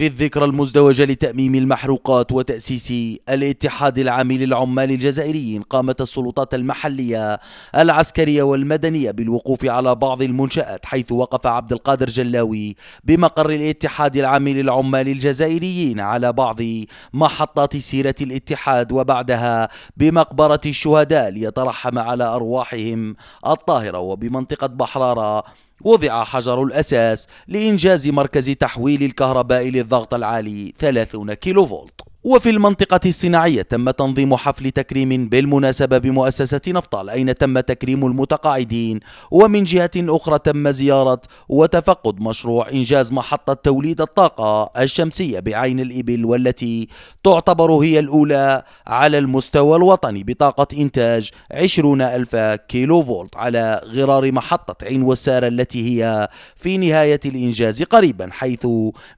في الذكرى المزدوجة لتأميم المحروقات وتأسيس الاتحاد العام للعمال الجزائريين قامت السلطات المحلية العسكرية والمدنية بالوقوف على بعض المنشآت حيث وقف عبد القادر جلاوي بمقر الاتحاد العام للعمال الجزائريين على بعض محطات سيرة الاتحاد وبعدها بمقبرة الشهداء ليترحم على أرواحهم الطاهرة وبمنطقة بحرارة وضع حجر الأساس لإنجاز مركز تحويل الكهرباء للضغط العالي 30 كيلو فولت وفي المنطقة الصناعية تم تنظيم حفل تكريم بالمناسبة بمؤسسة نفطال أين تم تكريم المتقاعدين ومن جهة أخرى تم زيارة وتفقد مشروع إنجاز محطة توليد الطاقة الشمسية بعين الإبل والتي تعتبر هي الأولى على المستوى الوطني بطاقة إنتاج 20 ألف كيلو فولت على غرار محطة عين والسارة التي هي في نهاية الإنجاز قريبا حيث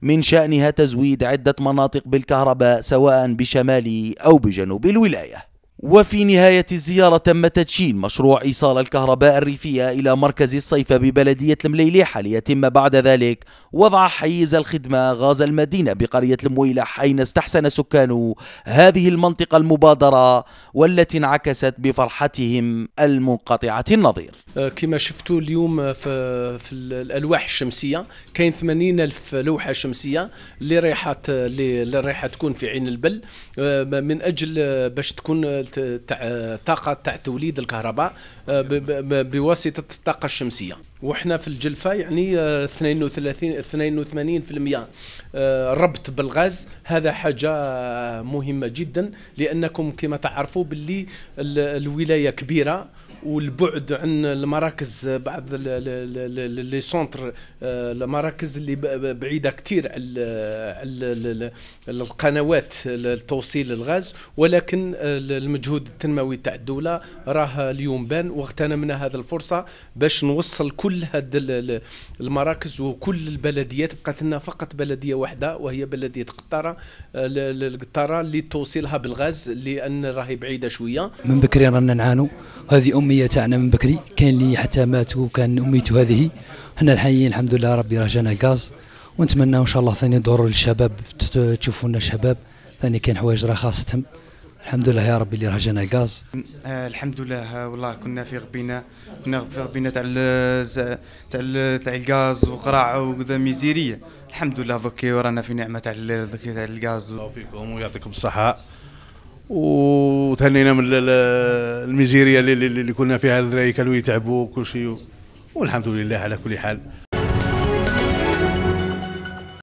من شأنها تزويد عدة مناطق بالكهرباء سواء بشمال أو بجنوب الولاية وفي نهاية الزيارة تم تدشين مشروع إيصال الكهرباء الريفية إلى مركز الصيف ببلدية المليليحة ليتم بعد ذلك وضع حيز الخدمة غاز المدينة بقرية المويلة حين استحسن سكان هذه المنطقة المبادرة والتي انعكست بفرحتهم المنقطعة النظير آه، كما شفتوا اليوم آه، في, في الألواح الشمسية كاين 80 ألف لوحة شمسية اللي رايحة آه، اللي رايحة تكون في عين البل من أجل باش تكون تاع طاقه تاع توليد الكهرباء آه، بواسطه الطاقه الشمسيه وإحنا في الجلفة يعني 32 آه، 82% آه، ربط بالغاز هذا حاجة آه، مهمة جدا لأنكم كما تعرفوا باللي الولاية كبيرة والبعد عن المراكز بعض لي سونتر المراكز اللي بعيده كثير على القنوات لتوصيل الغاز ولكن المجهود التنموي تاع الدوله راه اليوم بان واغتنمنا هذه الفرصه باش نوصل كل كل هاد المراكز وكل البلديات بقات لنا فقط بلديه واحده وهي بلديه قطاره القطاره اللي توصلها بالغاز لان راهي بعيده شويه من بكري رانا نعانوا هذه اميه تاعنا من بكري كاين اللي حتى ماتوا كان اميته هذه حنا الحيين الحمد لله ربي رجعنا الغاز ونتمنى ان شاء الله ثاني دور للشباب تشوفوا لنا الشباب ثاني كاين حوايج راه خاصتهم الحمد لله يا ربي اللي رهجنا الغاز آه، الحمد لله والله كنا في غبينا كنا في غبينا تاع تاع تاع الغاز وقراع وكذا ميزيريه الحمد لله ذكي ورانا في نعمه تاع تاع الغاز الله فيكم ويعطيكم الصحه وتهنينا من الميزيريه اللي, اللي كنا فيها الدراري كانوا يتعبوا وكل شيء والحمد لله على كل حال